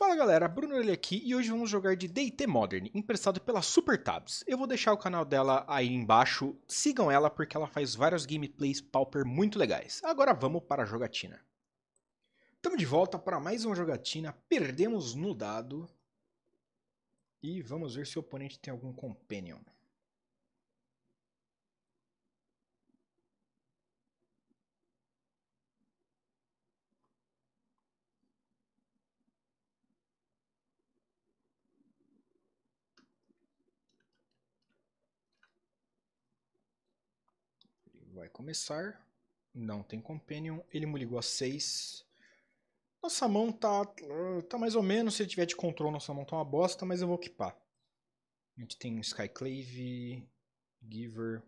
Fala galera, Bruno ele aqui e hoje vamos jogar de D&T Modern, emprestado pela Super Tabs. Eu vou deixar o canal dela aí embaixo, sigam ela porque ela faz vários gameplays pauper muito legais. Agora vamos para a jogatina. Estamos de volta para mais uma jogatina, perdemos no dado. E vamos ver se o oponente tem algum companion. vai começar. Não tem Companion. Ele me ligou a 6. Nossa mão tá, tá mais ou menos. Se ele tiver de control, nossa mão tá uma bosta, mas eu vou equipar. A gente tem Skyclave, Giver.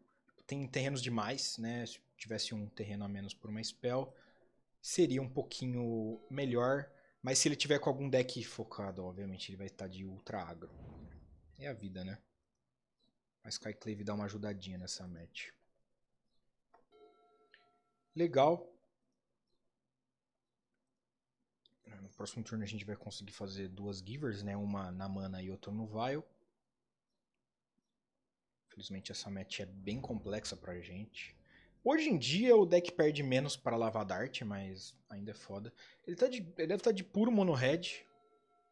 Tem terrenos demais, né? Se tivesse um terreno a menos por uma spell, seria um pouquinho melhor. Mas se ele tiver com algum deck focado, obviamente ele vai estar tá de ultra agro. É a vida, né? A Skyclave dá uma ajudadinha nessa match. Legal. É, no próximo turno a gente vai conseguir fazer duas givers, né? Uma na mana e outra no vile. Infelizmente essa match é bem complexa pra gente. Hoje em dia o deck perde menos para Lava Dart, mas ainda é foda. Ele, tá de, ele deve estar tá de puro mono red,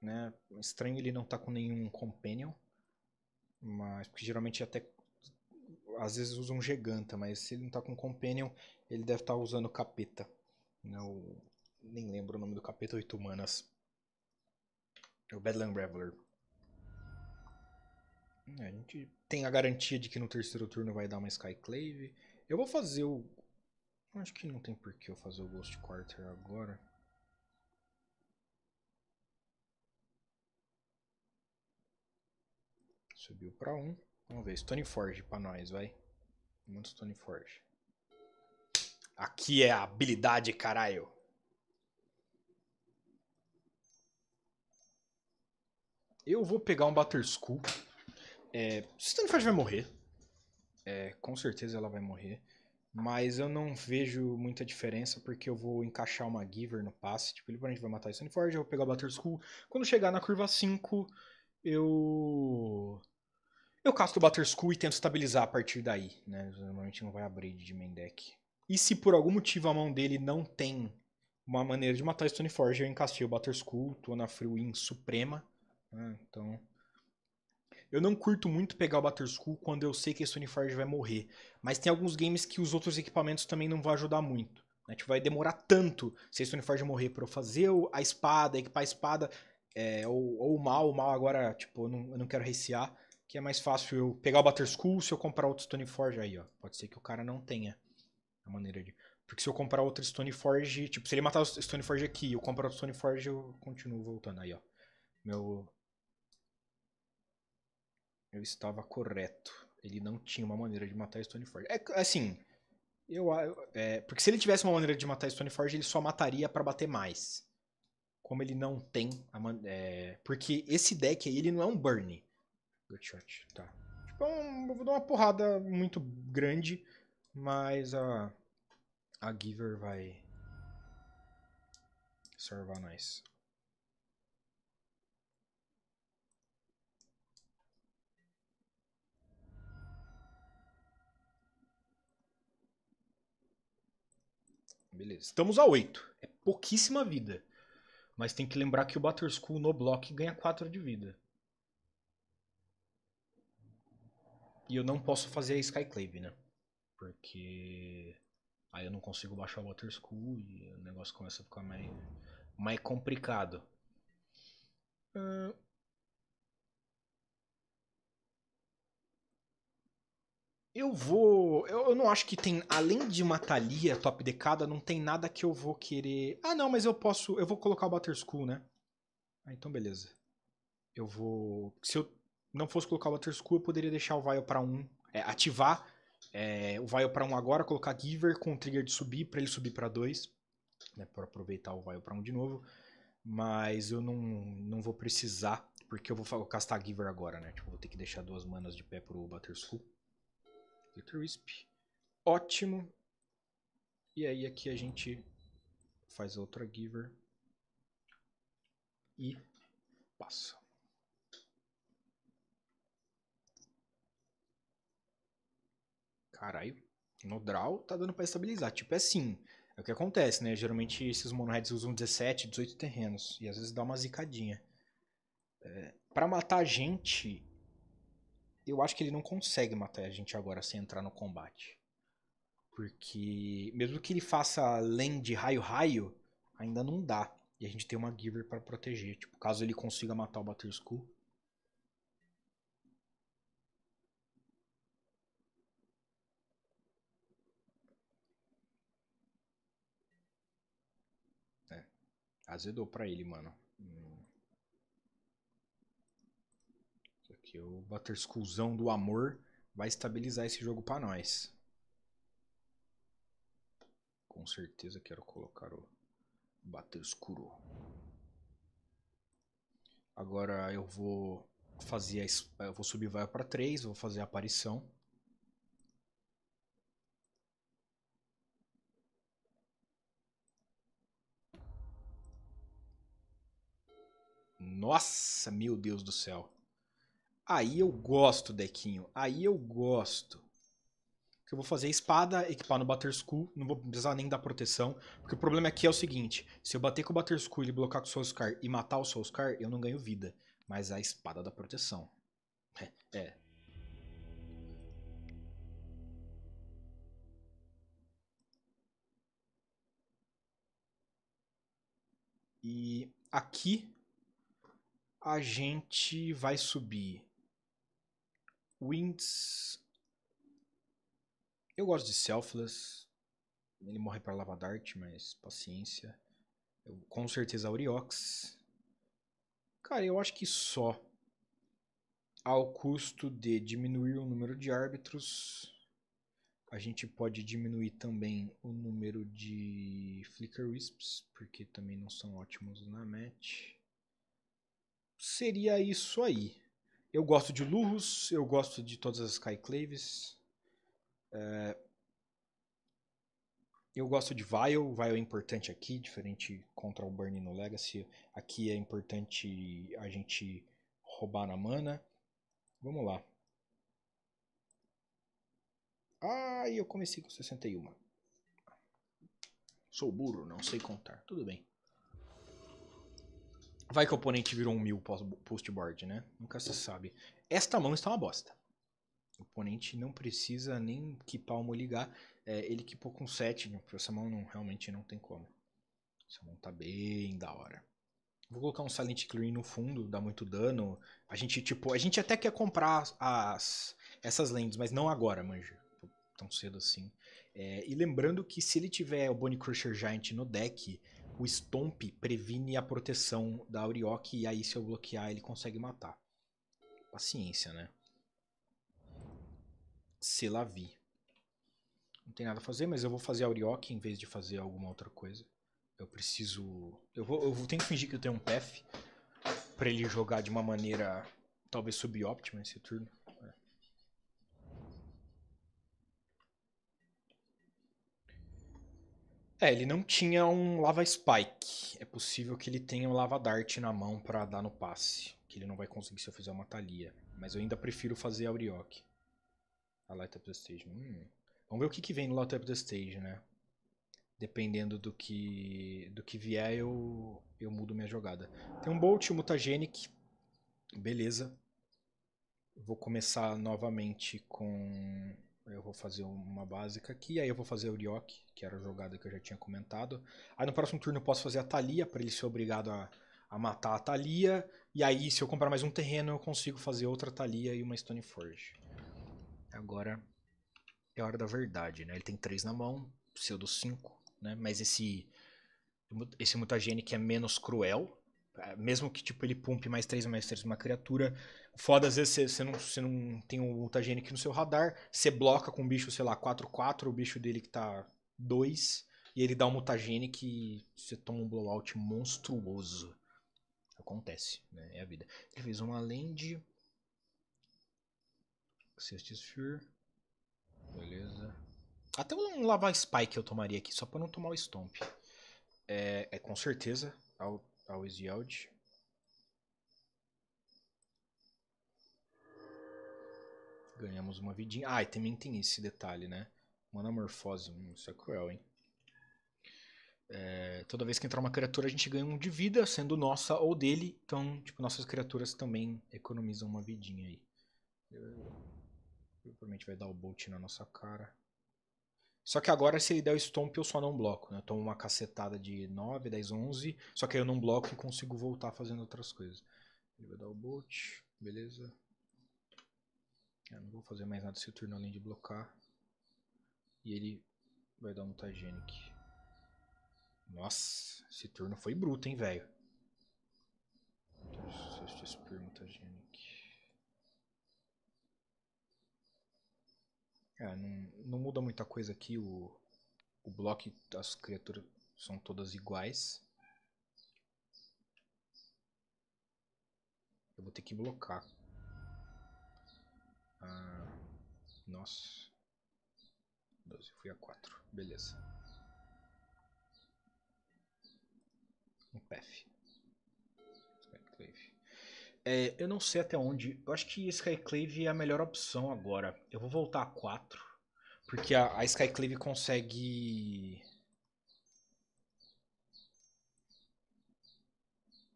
né? Estranho ele não tá com nenhum companion. Mas porque geralmente até às vezes usa um Giganta, mas se ele não tá com Companion, ele deve estar tá usando Capeta. Não, né, nem lembro o nome do Capeta 8 Humanas. É o Badland Reveler. É, a gente tem a garantia de que no terceiro turno vai dar uma Skyclave. Eu vou fazer o... Acho que não tem por que eu fazer o Ghost Quarter agora. Subiu para 1. Um. Vamos ver, Stone Forge pra nós, vai. Muito Stone Forge. Aqui é a habilidade, caralho. Eu vou pegar um Butter Skull. É, Forge vai morrer. É, com certeza ela vai morrer. Mas eu não vejo muita diferença porque eu vou encaixar uma Giver no passe. Tipo, ele provavelmente vai matar a Forge, eu vou pegar o Butter School. Quando chegar na curva 5, eu eu casto o Batterskull e tento estabilizar a partir daí, né? Normalmente não vai abrir de main deck. E se por algum motivo a mão dele não tem uma maneira de matar Stoneforge, eu encastei o Butterskull, Tona Free Suprema. Né? Então... Eu não curto muito pegar o Batterskull quando eu sei que esse Uniforge vai morrer. Mas tem alguns games que os outros equipamentos também não vão ajudar muito. Né? Tipo, vai demorar tanto se esse Uniforge morrer pra eu fazer a espada, equipar a espada, é, ou, ou o mal, o mal agora, tipo, eu não, eu não quero recear que é mais fácil eu pegar o Butter School se eu comprar outro Forge aí, ó. Pode ser que o cara não tenha a maneira de... Porque se eu comprar outro Forge tipo, se ele matar o Forge aqui e eu comprar outro Forge eu continuo voltando aí, ó. Meu... Eu estava correto. Ele não tinha uma maneira de matar o Forge É, assim, eu, é, porque se ele tivesse uma maneira de matar o Forge ele só mataria para bater mais. Como ele não tem. A, é, porque esse deck aí, ele não é um burn. Gutshot, tá. Tipo, é um, eu vou dar uma porrada muito grande, mas a, a Giver vai servar nós. Beleza, estamos a 8. É pouquíssima vida. Mas tem que lembrar que o Butter School no block ganha 4 de vida. E eu não posso fazer a Skyclave, né? Porque aí eu não consigo baixar o Water School e o negócio começa a ficar mais, mais complicado. Hum. Eu vou. Eu, eu, não acho que tem. Além de Matalia top decada, não tem nada que eu vou querer. Ah, não, mas eu posso. Eu vou colocar o Butter School, né? Ah, então beleza. Eu vou. Se eu não fosse colocar o School, eu poderia deixar o Vile para 1, é, ativar é, o Vile para 1 agora, colocar Giver com o trigger de subir, para ele subir para 2, né, para aproveitar o Vile para 1 de novo, mas eu não, não vou precisar, porque eu vou castar Giver agora, né, tipo, vou ter que deixar duas manas de pé pro Waterscool. Glitter Wisp, ótimo, e aí aqui a gente faz outra Giver e passa. caralho, no draw tá dando para estabilizar. Tipo, é assim, é o que acontece, né? Geralmente esses monoheads usam 17, 18 terrenos, e às vezes dá uma zicadinha. É, para matar a gente, eu acho que ele não consegue matar a gente agora sem entrar no combate. Porque mesmo que ele faça land raio-raio, ainda não dá. E a gente tem uma Giver para proteger. Tipo, caso ele consiga matar o Battle School, Azedou pra ele, mano. Hum. Isso aqui é o bater Schoolzão do Amor. Vai estabilizar esse jogo pra nós. Com certeza quero colocar o bater Escuro. Agora eu vou fazer a, eu vou subir vai para 3, vou fazer a aparição. Nossa, meu Deus do céu. Aí eu gosto, Dequinho. Aí eu gosto. eu vou fazer espada, equipar no Butter School. Não vou precisar nem da proteção. Porque o problema aqui é o seguinte: se eu bater com o Butter School e bloquear com o Soulscar e matar o Soulscar, eu não ganho vida. Mas a espada da proteção. É. é. E aqui a gente vai subir Winds. Eu gosto de Selfless. Ele morre para Lava Dart, mas paciência. Eu, com certeza Oriox. Cara, eu acho que só ao custo de diminuir o número de árbitros, a gente pode diminuir também o número de Flicker Wisps, porque também não são ótimos na match seria isso aí. Eu gosto de Lurrus, eu gosto de todas as Skyclaves. É... Eu gosto de Vile, Vile é importante aqui, diferente contra o Burn no Legacy. Aqui é importante a gente roubar na mana. Vamos lá. Ah, eu comecei com 61. Sou burro, não sei contar. Tudo bem. Vai que o oponente virou um mil board, né? Nunca se sabe. Esta mão está uma bosta. O oponente não precisa nem que palmo ligar. É, ele equipou com 7, porque essa mão não, realmente não tem como. Essa mão tá bem da hora. Vou colocar um Silent Clean no fundo, dá muito dano. A gente, tipo, a gente até quer comprar as, essas lentes, mas não agora, manja. Tão cedo assim. É, e lembrando que se ele tiver o Bone Crusher Giant no deck, o Stomp previne a proteção da Auriok e aí se eu bloquear ele consegue matar. Paciência, né? Se lá vi. Não tem nada a fazer, mas eu vou fazer a Auriok em vez de fazer alguma outra coisa. Eu preciso... Eu vou, eu tenho que fingir que eu tenho um path pra ele jogar de uma maneira talvez subóptima esse turno. É, ele não tinha um Lava Spike. É possível que ele tenha um Lava Dart na mão para dar no passe. Que ele não vai conseguir se eu fizer uma Thalia. Mas eu ainda prefiro fazer a Uriok. A Light Up the Stage. Hum. Vamos ver o que, que vem no Light Up the Stage, né? Dependendo do que do que vier, eu, eu mudo minha jogada. Tem um Bolt, um Mutagenic. Beleza. Vou começar novamente com eu vou fazer uma básica aqui, aí eu vou fazer o Ryok, que era a jogada que eu já tinha comentado. Aí no próximo turno eu posso fazer a Thalia, para ele ser obrigado a, a matar a Thalia. E aí, se eu comprar mais um terreno, eu consigo fazer outra Thalia e uma Stoneforge. Agora é a hora da verdade, né? Ele tem três na mão, pseudo 5, né? Mas esse, esse mutagênico é menos cruel, é, mesmo que tipo ele pumpe mais 3 mais três uma criatura, foda às vezes você não, você não tem um mutagênico no seu radar, você bloca com um bicho, sei lá, 4 4, o bicho dele que tá 2 e ele dá um mutagênico você toma um blowout monstruoso. Acontece, né? É a vida. Ele fez uma land Sure. Beleza. Até um Lava Spike eu tomaria aqui, só pra não tomar o Stomp. É, é com certeza é always yield. Ganhamos uma vidinha. Ah, e também tem esse detalhe, né? uma Hum, isso é cruel, hein? É, toda vez que entrar uma criatura, a gente ganha um de vida, sendo nossa ou dele. Então, tipo, nossas criaturas também economizam uma vidinha aí. Provavelmente vai dar o bolt na nossa cara. Só que agora se ele der o stomp eu só não bloco, né? Eu tomo uma cacetada de 9, 10, 11, só que aí eu não bloco e consigo voltar fazendo outras coisas. Ele vai dar o bolt, beleza. Eu é, não vou fazer mais nada se turno além de blocar. E ele vai dar um Tagenic. Nossa, esse turno foi bruto, hein, velho. Sexto Spear Mutagenic. É, não, não muda muita coisa aqui. O, o bloco, as criaturas são todas iguais. Eu vou ter que blocar. Ah, nossa. 12, fui a 4. Beleza. Um path. É, eu não sei até onde. Eu acho que Skyclave é a melhor opção agora. Eu vou voltar a 4. Porque a, a Skyclave consegue...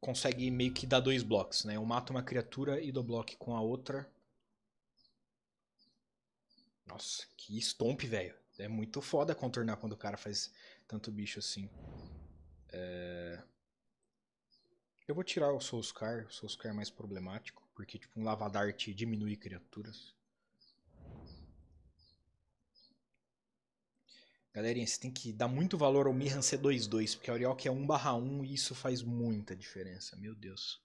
Consegue meio que dar dois blocos, né? Eu mato uma criatura e dou bloco com a outra. Nossa, que stomp, velho. É muito foda contornar quando o cara faz tanto bicho assim. É... Eu vou tirar o Soulscar, o Soulscar é mais problemático, porque tipo um Lavadart diminui criaturas. Galerinha, você tem que dar muito valor ao Mihan C22, porque a Orioke é 1 1 e isso faz muita diferença, meu Deus.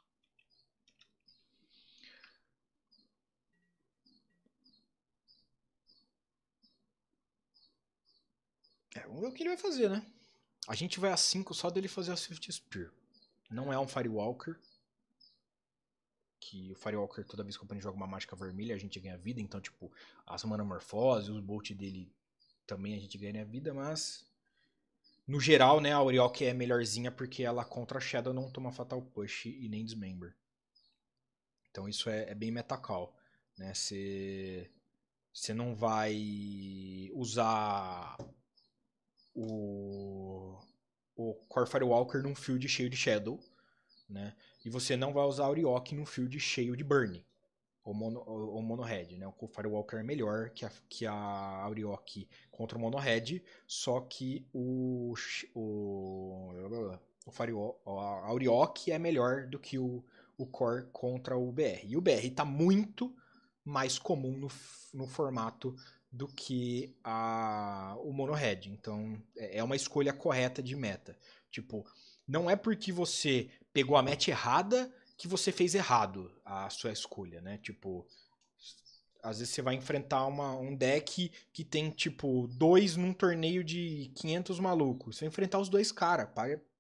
É, vamos ver o que ele vai fazer, né? A gente vai a 5 só dele fazer a Swift Spear. Não é um Firewalker. Que o Firewalker, toda vez que o gente joga uma mágica vermelha, a gente ganha vida. Então, tipo, as manamorfose, os bolt dele também a gente ganha vida, mas. No geral, né, a Oriolk é melhorzinha porque ela contra a Shadow não toma Fatal Push e nem Dismember. Então isso é, é bem metacal. Né? Você não vai usar o o Core Firewalker num field cheio de Shadow, né? E você não vai usar Auriok num field cheio de Burn, ou Mono, ou mono Red, né? O Core Firewalker é melhor que a, que a Auriok contra o Mono Red, só que o... o o Firewall, a Auriok é melhor do que o, o Core contra o BR. E o BR está muito mais comum no, no formato do que a, o monohead. Então, é, é uma escolha correta de meta. Tipo, não é porque você pegou a meta errada que você fez errado a sua escolha, né? Tipo, às vezes você vai enfrentar uma, um deck que tem, tipo, dois num torneio de 500 malucos. Você vai enfrentar os dois cara.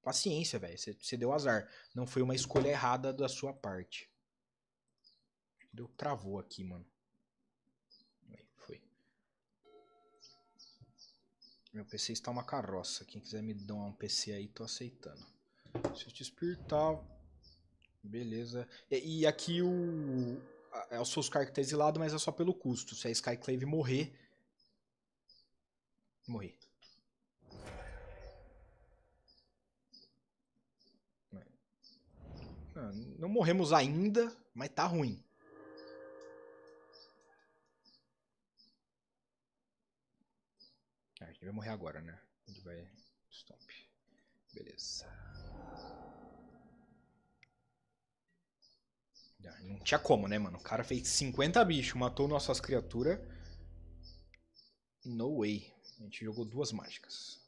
paciência, velho. você deu azar. Não foi uma escolha errada da sua parte. Deu travou aqui, mano. Aí, foi. Meu PC está uma carroça. Quem quiser me dar um PC aí, tô aceitando. Se eu espiritual. Beleza. E, e, aqui o. É o seu Scar que tá exilado, mas é só pelo custo. Se a Skyclave morrer. Morrer. Não, não morremos ainda, mas tá ruim. Ele vai morrer agora, né? Ele vai... Stomp. Beleza. Não tinha como, né, mano? O cara fez 50 bichos, matou nossas criaturas. No way. A gente jogou duas mágicas.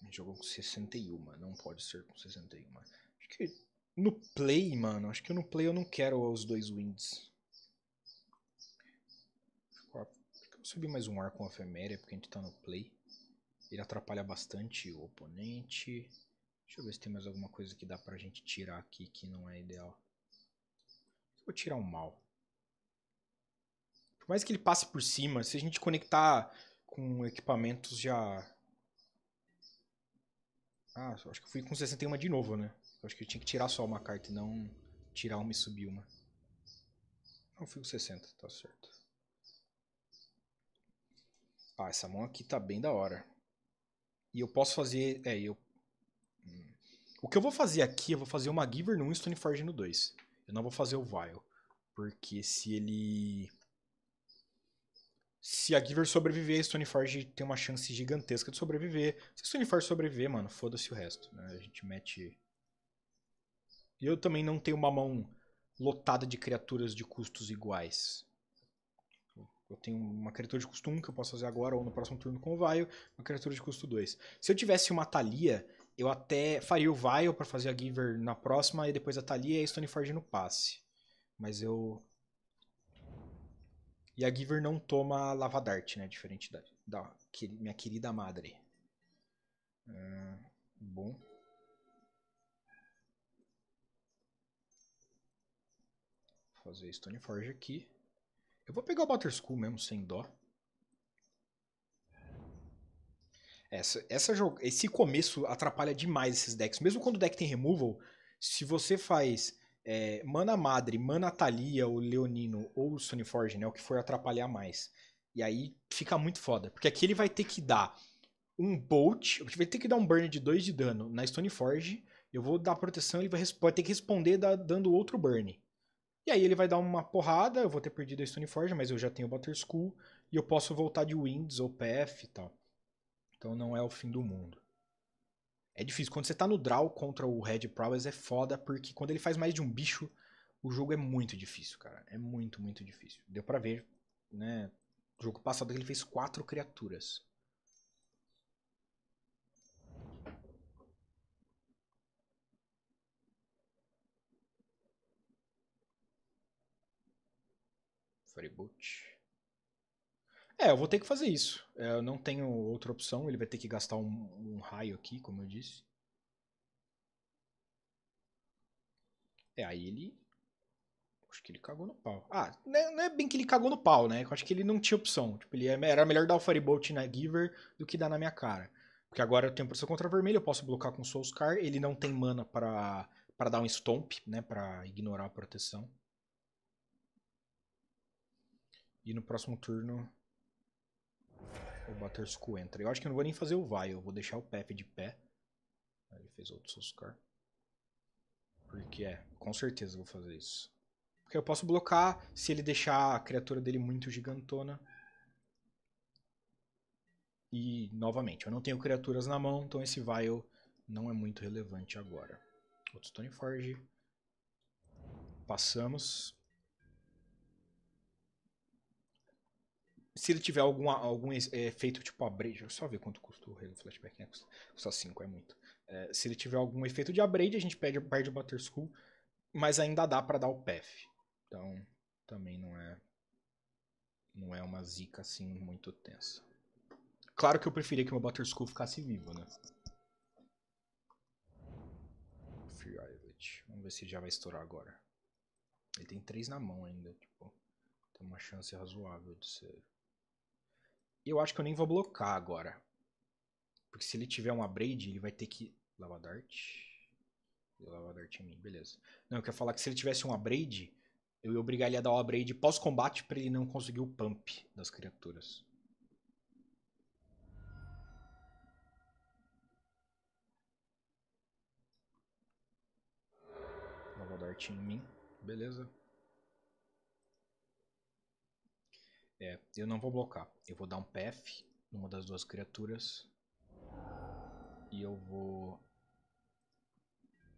A gente jogou com 61, não pode ser com 61. Acho que no play, mano, acho que no play eu não quero os dois winds. subir mais um ar com a efeméria, porque a gente tá no play. Ele atrapalha bastante o oponente. Deixa eu ver se tem mais alguma coisa que dá pra gente tirar aqui que não é ideal. Vou tirar o um mal. Por mais que ele passe por cima, se a gente conectar com equipamentos já... Ah, acho que eu fui com 61 de novo, né? acho que eu tinha que tirar só uma carta e não tirar uma e subir uma. Não, fui com 60, tá certo. Ah, essa mão aqui tá bem da hora. E eu posso fazer... É, eu... O que eu vou fazer aqui, eu vou fazer uma Giver no 1 e Stoneforge no 2. Eu não vou fazer o Vile. Porque se ele... Se a Giver sobreviver, Stoneforge tem uma chance gigantesca de sobreviver. Se Stoneforge sobreviver, mano, foda-se o resto. Né? A gente mete... Eu também não tenho uma mão lotada de criaturas de custos iguais. Eu tenho uma criatura de custo 1 que eu posso fazer agora ou no próximo turno com o Vile, uma criatura de custo 2. Se eu tivesse uma Thalia, eu até faria o Vile para fazer a Giver na próxima e depois a Thalia e a Stoneforge no passe. Mas eu... E a Giver não toma Lava Dart, né? Diferente da, da minha querida madre. Hum, bom... fazer Stoneforge aqui. Eu vou pegar o School mesmo, sem dó. Essa, essa esse começo atrapalha demais esses decks. Mesmo quando o deck tem removal, se você faz é, Mana Madre, Mana Thalia, o Leonino ou o Soniforge, né? O que for atrapalhar mais. E aí fica muito foda. Porque aqui ele vai ter que dar um Bolt, vai ter que dar um burn de 2 de dano na Stoneforge. Eu vou dar proteção, ele vai, vai ter que responder dando outro burn. E aí ele vai dar uma porrada, eu vou ter perdido a Stoneforge, mas eu já tenho Butter School e eu posso voltar de Winds ou PF e tal. Então não é o fim do mundo. É difícil. Quando você tá no draw contra o Red Prowess é foda, porque quando ele faz mais de um bicho, o jogo é muito difícil, cara. É muito, muito difícil. Deu para ver, né? jogo passado que ele fez quatro criaturas. Freeboot. É, eu vou ter que fazer isso. É, eu não tenho outra opção, ele vai ter que gastar um, um raio aqui, como eu disse. É, aí ele... Acho que ele cagou no pau. Ah, né, não é bem que ele cagou no pau, né? Eu acho que ele não tinha opção. Tipo, ele é era melhor dar o Firebolt na Giver do que dar na minha cara. Porque agora eu tenho pressão contra vermelho, eu posso blocar com Soulscar. Ele não tem mana para dar um Stomp, né? Pra ignorar a proteção. E no próximo turno o Butterskull entra. Eu acho que eu não vou nem fazer o vai, eu vou deixar o Pepe de pé. ele fez outro Suscar. Porque é, com certeza eu vou fazer isso. Porque eu posso blocar se ele deixar a criatura dele muito gigantona. E, novamente, eu não tenho criaturas na mão, então esse Vile não é muito relevante agora. Outro Stoneforge. Passamos. se ele tiver algum algum é, efeito tipo abrade, deixa eu só ver quanto custa o flashback, né? Custa, custa 5, é muito. É, se ele tiver algum efeito de abrade, a gente perde, perde o Butter School, mas ainda dá para dar o path. Então, também não é não é uma zica assim muito tensa. Claro que eu preferia que meu Butter School ficasse vivo, né? Free Islet. Vamos ver se já vai estourar agora. Ele tem três na mão ainda, tipo, tem uma chance razoável de ser eu acho que eu nem vou blocar agora. Porque se ele tiver uma braid, ele vai ter que... Lava Dart. Lava Dart em mim, beleza. Não, eu quero falar é que se ele tivesse uma braid, eu ia obrigar ele a dar uma braid pós-combate pra ele não conseguir o pump das criaturas. Lava Dart em mim, beleza. É, eu não vou blocar. Eu vou dar um path numa das duas criaturas. E eu vou...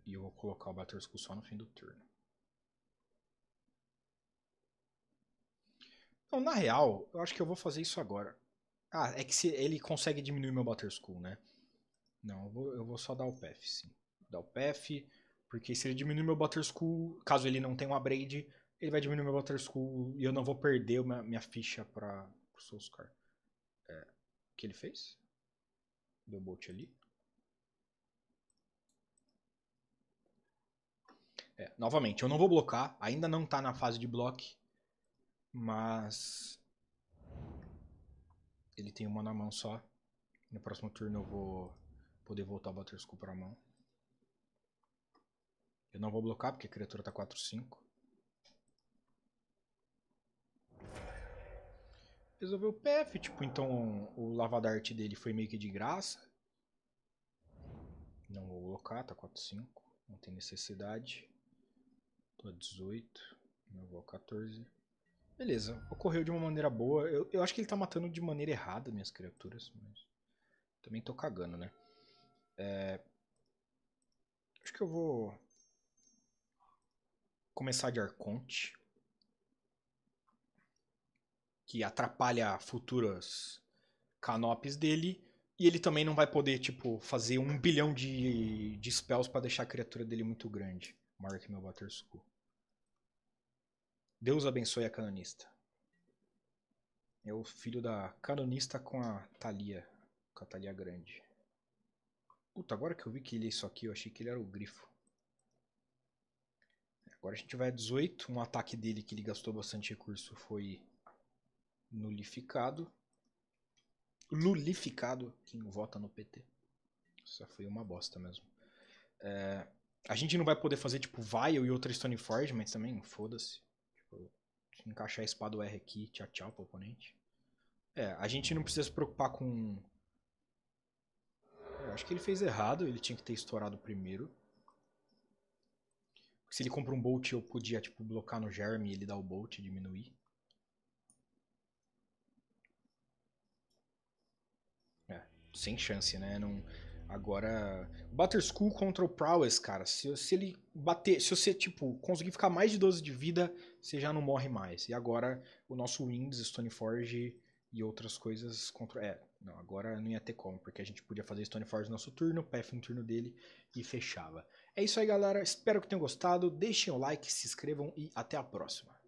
E eu vou colocar o Batter School só no fim do turno. Então, na real, eu acho que eu vou fazer isso agora. Ah, é que se ele consegue diminuir meu Batter School, né? Não, eu vou, eu vou só dar o path, sim. Dar o path, porque se ele diminuir meu Batter School, caso ele não tenha uma Braid, ele vai diminuir meu Water School e eu não vou perder minha, minha ficha para o Soulscar. É, o que ele fez? Deu bolt ali. É, novamente, eu não vou blocar, ainda não está na fase de block, mas ele tem uma na mão só. No próximo turno eu vou poder voltar o Water School para a mão. Eu não vou blocar porque a criatura tá 4-5. resolveu o PF. Tipo, então o arte dele foi meio que de graça. Não vou colocar, tá 4,5. Não tem necessidade. Tô 18. Não vou 14. Beleza, ocorreu de uma maneira boa. Eu, eu acho que ele tá matando de maneira errada minhas criaturas. Mas também tô cagando, né? É... Acho que eu vou começar de Arconte que atrapalha futuras canopes dele. E ele também não vai poder, tipo, fazer um bilhão de, de spells para deixar a criatura dele muito grande. Maior que meu Butter School. Deus abençoe a canonista. É o filho da canonista com a Thalia. Com a Thalia Grande. Puta, agora que eu vi que ele é isso aqui, eu achei que ele era o grifo. Agora a gente vai a 18. Um ataque dele que ele gastou bastante recurso foi nulificado, lulificado, quem vota no PT. Isso foi uma bosta mesmo. É, a gente não vai poder fazer tipo Vile e outra Stoneforge, Forge, mas também foda-se. Tipo, encaixar a espada do R aqui, tchau tchau pro oponente. É, a gente não precisa se preocupar com. É, eu acho que ele fez errado, ele tinha que ter estourado primeiro. Porque se ele compra um bolt, eu podia, tipo, blocar no germe e ele dá o bolt e diminuir. sem chance, né? Não, agora, Butter School contra o Prowess, cara, se, se ele bater, se você, tipo, conseguir ficar mais de 12 de vida, você já não morre mais. E agora, o nosso Winds, Stoneforge e outras coisas contra... É, não, agora não ia ter como, porque a gente podia fazer Stoneforge no nosso turno, Path no turno dele e fechava. É isso aí, galera. Espero que tenham gostado. Deixem o like, se inscrevam e até a próxima.